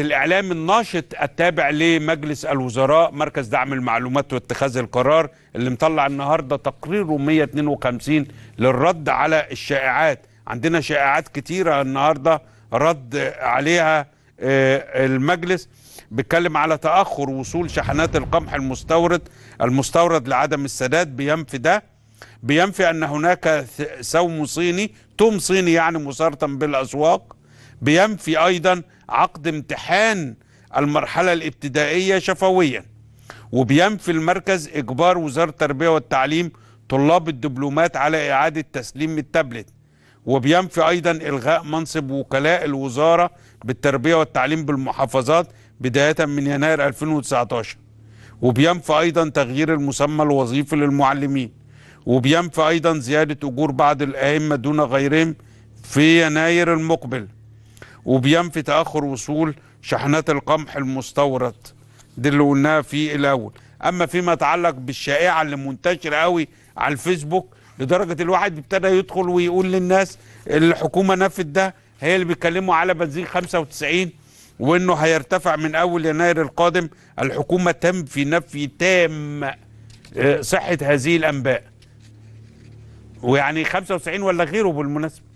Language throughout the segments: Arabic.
الإعلام الناشط التابع لمجلس الوزراء مركز دعم المعلومات واتخاذ القرار اللي مطلع النهارده تقريره 152 للرد على الشائعات عندنا شائعات كتيرة النهاردة رد عليها آه، المجلس بيتكلم على تأخر وصول شحنات القمح المستورد المستورد لعدم السداد بينفي ده بينفي أن هناك ثوم صيني ثوم صيني يعني مسارطا بالأسواق بينفي ايضا عقد امتحان المرحله الابتدائيه شفويا وبينفي المركز اجبار وزاره التربيه والتعليم طلاب الدبلومات على اعاده تسليم التابلت وبينفي ايضا الغاء منصب وكلاء الوزاره بالتربيه والتعليم بالمحافظات بدايه من يناير 2019 وبينفي ايضا تغيير المسمى الوظيفي للمعلمين وبينفي ايضا زياده اجور بعض الائمه دون غيرهم في يناير المقبل وبينفي تاخر وصول شحنات القمح المستورد دي اللي قلناها في الاول اما فيما يتعلق بالشائعه اللي منتشره قوي على الفيسبوك لدرجه الواحد ابتدى يدخل ويقول للناس الحكومه نفت ده هي اللي بيتكلموا على بنزين 95 وانه هيرتفع من اول يناير القادم الحكومه تم في نفي تام آه، صحه هذه الانباء ويعني 95 ولا غيره بالمناسبه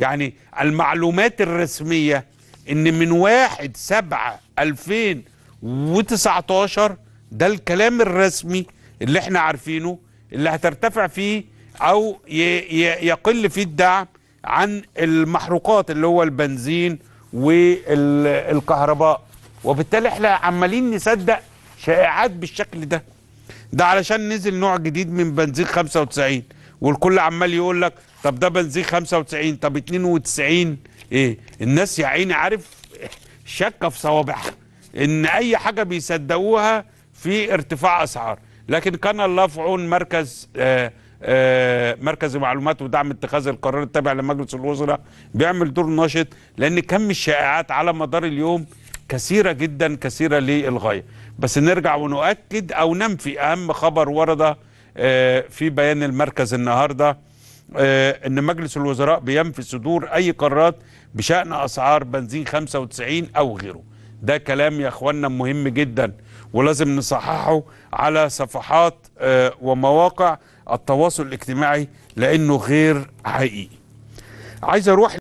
يعني المعلومات الرسمية ان من واحد سبعة 2019 ده الكلام الرسمي اللي احنا عارفينه اللي هترتفع فيه او يقل فيه الدعم عن المحروقات اللي هو البنزين والكهرباء وبالتالي احنا عمالين نصدق شائعات بالشكل ده ده علشان نزل نوع جديد من بنزين 95 والكل عمال يقول لك طب ده بنزين 95 طب 92 ايه الناس يا عيني عارف شاكه في صوابعها ان اي حاجه بيصدقوها في ارتفاع اسعار لكن كان الله في عون مركز آآ آه، آآ آه، مركز المعلومات ودعم اتخاذ القرار التابع لمجلس الوزراء بيعمل دور ناشط لان كم الشائعات على مدار اليوم كثيره جدا كثيره للغايه بس نرجع ونؤكد او ننفي اهم خبر ورد آه، في بيان المركز النهارده آه، ان مجلس الوزراء بينفي صدور اي قرارات بشان اسعار بنزين 95 او غيره ده كلام يا اخوانا مهم جدا ولازم نصححه على صفحات آه، ومواقع التواصل الاجتماعي لانه غير حقيقي عايز اروح